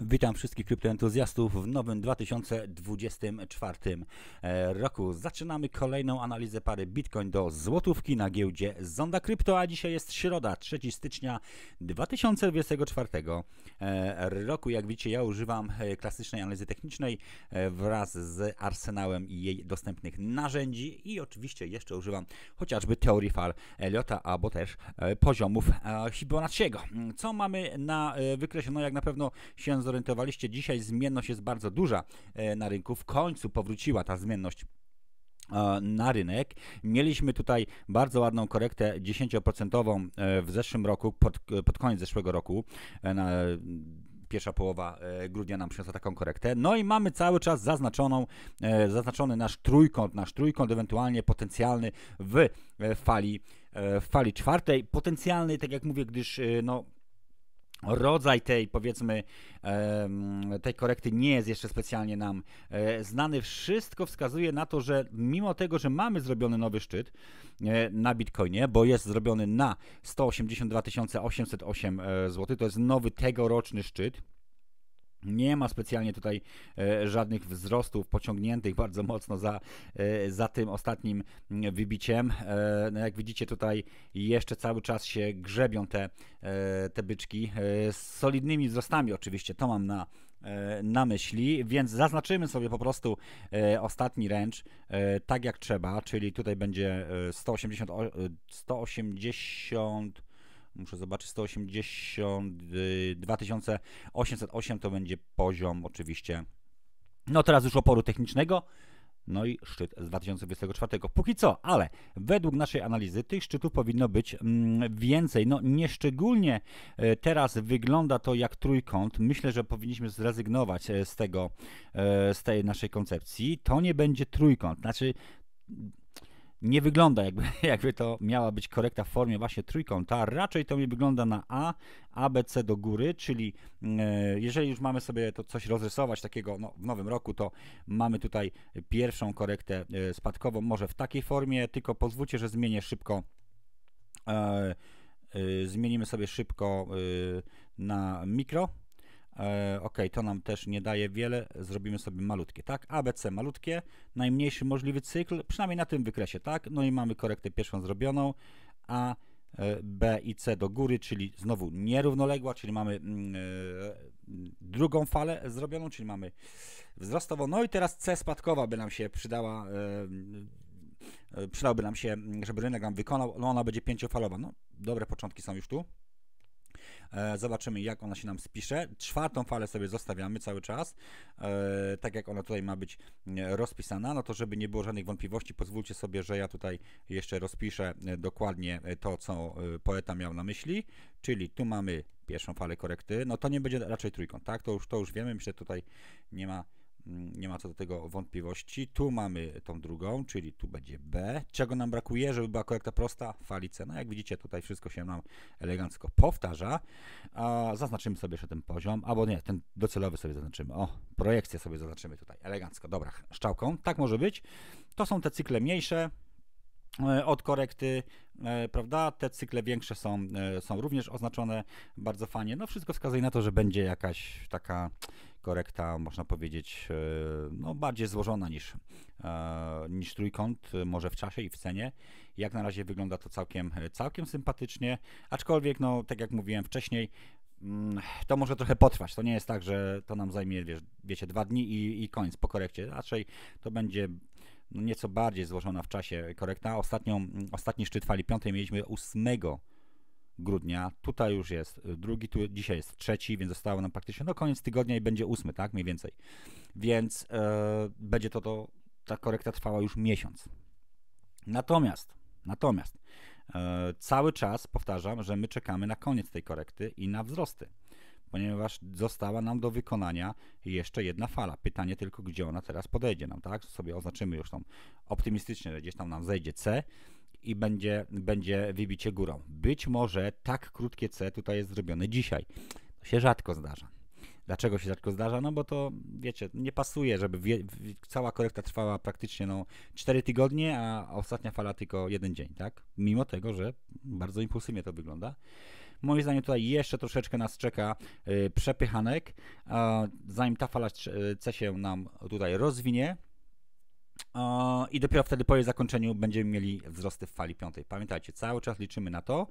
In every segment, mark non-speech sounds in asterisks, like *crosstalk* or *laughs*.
Witam wszystkich kryptoentuzjastów w nowym 2024 e, roku. Zaczynamy kolejną analizę pary Bitcoin do złotówki na giełdzie Zonda Krypto, a dzisiaj jest środa, 3 stycznia 2024 e, roku. Jak widzicie, ja używam e, klasycznej analizy technicznej wraz z arsenałem jej dostępnych narzędzi i oczywiście jeszcze używam chociażby teorii fal Eliota, albo też poziomów Fibonacciego. Co mamy na wykresie? No jak na pewno się zorientowaliście, dzisiaj zmienność jest bardzo duża e, na rynku. W końcu powróciła ta zmienność e, na rynek. Mieliśmy tutaj bardzo ładną korektę 10% e, w zeszłym roku, pod, pod koniec zeszłego roku. Na, pierwsza połowa grudnia nam przyniosła taką korektę. No i mamy cały czas zaznaczoną, zaznaczony nasz trójkąt, nasz trójkąt ewentualnie potencjalny w fali, w fali czwartej. Potencjalny, tak jak mówię, gdyż no, Rodzaj tej, powiedzmy, tej korekty nie jest jeszcze specjalnie nam e, znany. Wszystko wskazuje na to, że mimo tego, że mamy zrobiony nowy szczyt e, na Bitcoinie, bo jest zrobiony na 182 808 zł, to jest nowy tegoroczny szczyt, nie ma specjalnie tutaj e, żadnych wzrostów pociągniętych bardzo mocno za, e, za tym ostatnim mm, wybiciem. E, no jak widzicie tutaj jeszcze cały czas się grzebią te, te byczki z solidnymi wzrostami oczywiście, to mam na, na myśli, więc zaznaczymy sobie po prostu ostatni ręcz tak jak trzeba, czyli tutaj będzie 180, 180 muszę zobaczyć, 180, 2808 y, to będzie poziom oczywiście, no teraz już oporu technicznego, no i szczyt z 2024. Póki co, ale według naszej analizy tych szczytów powinno być mm, więcej. No nieszczególnie e, teraz wygląda to jak trójkąt. Myślę, że powinniśmy zrezygnować e, z tego, e, z tej naszej koncepcji. To nie będzie trójkąt. Znaczy nie wygląda jakby, *laughs* jakby to miała być korekta w formie właśnie trójkąta. Raczej to mi wygląda na A, ABC do góry, czyli mm, e, jeżeli już mamy sobie to coś rozrysować takiego no, w nowym roku, to mamy tutaj pierwszą korektę e, spadkową, może w takiej formie, tylko pozwólcie, że zmienię szybko. E, zmienimy sobie szybko na mikro E, ok, to nam też nie daje wiele, zrobimy sobie malutkie, tak? ABC malutkie, najmniejszy możliwy cykl, przynajmniej na tym wykresie, tak? No i mamy korektę pierwszą zrobioną, a e, B i C do góry, czyli znowu nierównoległa, czyli mamy mm, e, drugą falę zrobioną, czyli mamy wzrostową. No i teraz C spadkowa by nam się przydała, przydałby nam się, żeby rynek nam wykonał, no ona będzie pięciofalowa. No, dobre początki są już tu. E, zobaczymy, jak ona się nam spisze. Czwartą falę sobie zostawiamy cały czas, e, tak jak ona tutaj ma być e, rozpisana. No to, żeby nie było żadnych wątpliwości, pozwólcie sobie, że ja tutaj jeszcze rozpiszę dokładnie to, co poeta miał na myśli. Czyli tu mamy pierwszą falę korekty. No to nie będzie raczej trójkąt, tak? To już, to już wiemy, myślę, tutaj nie ma Mm, nie ma co do tego wątpliwości. Tu mamy tą drugą, czyli tu będzie B. Czego nam brakuje, żeby była korekta prosta? falice? No jak widzicie, tutaj wszystko się nam elegancko powtarza. A zaznaczymy sobie jeszcze ten poziom, albo nie, ten docelowy sobie zaznaczymy. O, projekcję sobie zaznaczymy tutaj, elegancko, dobra, szczałką. Tak może być. To są te cykle mniejsze, e, od korekty, e, prawda? Te cykle większe są, e, są również oznaczone bardzo fajnie. No wszystko wskazuje na to, że będzie jakaś taka korekta, można powiedzieć, e, no, bardziej złożona niż, e, niż trójkąt, może w czasie i w cenie. Jak na razie wygląda to całkiem, całkiem sympatycznie, aczkolwiek, no, tak jak mówiłem wcześniej, mm, to może trochę potrwać. To nie jest tak, że to nam zajmie, wiesz, wiecie, dwa dni i, i koniec po korekcie. Raczej to będzie no, nieco bardziej złożona w czasie korekta. Ostatnią, ostatni szczyt fali piątej mieliśmy 8 grudnia. Tutaj już jest y, drugi, tu dzisiaj jest trzeci, więc zostało nam praktycznie no koniec tygodnia i będzie ósmy, tak? Mniej więcej. Więc e, będzie to, to, ta korekta trwała już miesiąc. Natomiast, natomiast e, cały czas powtarzam, że my czekamy na koniec tej korekty i na wzrosty, ponieważ została nam do wykonania jeszcze jedna fala. Pytanie tylko, gdzie ona teraz podejdzie nam, tak? Sobie oznaczymy już tą, optymistycznie, że gdzieś tam nam zejdzie C, i będzie, będzie wybicie górą. Być może tak krótkie C tutaj jest zrobione dzisiaj. To się rzadko zdarza. Dlaczego się rzadko zdarza? No bo to, wiecie, nie pasuje, żeby wie, cała korekta trwała praktycznie no, 4 tygodnie, a ostatnia fala tylko jeden dzień, tak? Mimo tego, że bardzo impulsywnie to wygląda. Moim zdaniem tutaj jeszcze troszeczkę nas czeka y, przepychanek, a zanim ta fala C y, się nam tutaj rozwinie, i dopiero wtedy po jej zakończeniu będziemy mieli wzrosty w fali piątej. Pamiętajcie, cały czas liczymy na to,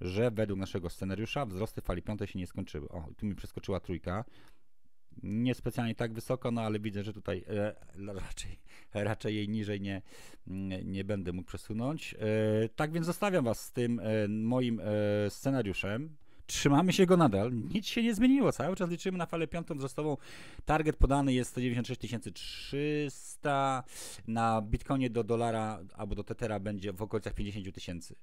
że według naszego scenariusza wzrosty w fali piątej się nie skończyły. O, tu mi przeskoczyła trójka. Niespecjalnie tak wysoko, no ale widzę, że tutaj e, *laughs* raczej, raczej jej niżej nie, nie będę mógł przesunąć. E, tak więc zostawiam Was z tym e, moim scenariuszem trzymamy się go nadal. Nic się nie zmieniło. Cały czas liczymy na falę piątą wzrostową. Target podany jest 196 300. Na bitcoinie do dolara albo do tetera będzie w okolicach 50 tysięcy.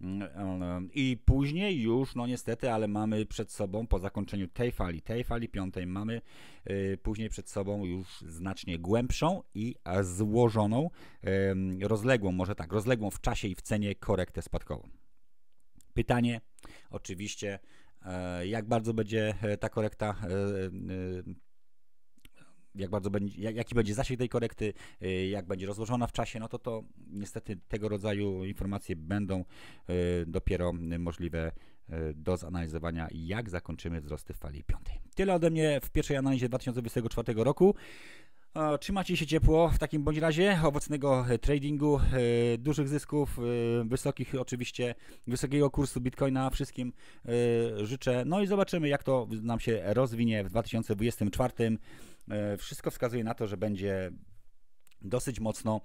Mm, e, I później już, no niestety, ale mamy przed sobą po zakończeniu tej fali, tej fali piątej, mamy e, później przed sobą już znacznie głębszą i złożoną, e, rozległą, może tak, rozległą w czasie i w cenie korektę spadkową. Pytanie, Oczywiście, e, jak bardzo będzie e, ta korekta e, jak bardzo będzie, jak, jaki będzie zasięg tej korekty, jak będzie rozłożona w czasie, no to to niestety tego rodzaju informacje będą dopiero możliwe do zanalizowania, jak zakończymy wzrosty w fali piątej. Tyle ode mnie w pierwszej analizie 2024 roku. E, Trzymajcie się ciepło w takim bądź razie owocnego e, tradingu, e, dużych zysków, wysokich oczywiście, wysokiego kursu Bitcoina wszystkim życzę. No i zobaczymy jak to nam się rozwinie w 2024. Wszystko wskazuje na to, że będzie dosyć mocno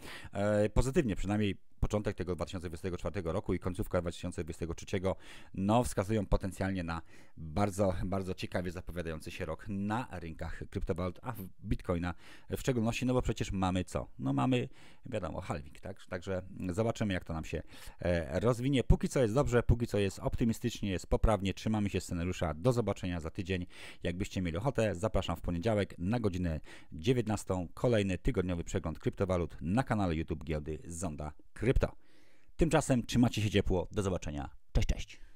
pozytywnie, przynajmniej początek tego 2024 roku i końcówka 2023 no, wskazują potencjalnie na bardzo, bardzo ciekawie zapowiadający się rok na rynkach kryptowalut, a bitcoina w szczególności, no bo przecież mamy co? No mamy, wiadomo, halving, tak? Także zobaczymy, jak to nam się e, rozwinie. Póki co jest dobrze, póki co jest optymistycznie, jest poprawnie, trzymamy się scenariusza. Do zobaczenia za tydzień. Jakbyście mieli ochotę, zapraszam w poniedziałek na godzinę 19. Kolejny tygodniowy przegląd kryptowalut na kanale YouTube Giełdy Zonda Krypto. Tymczasem trzymacie się ciepło. Do zobaczenia. Cześć, cześć.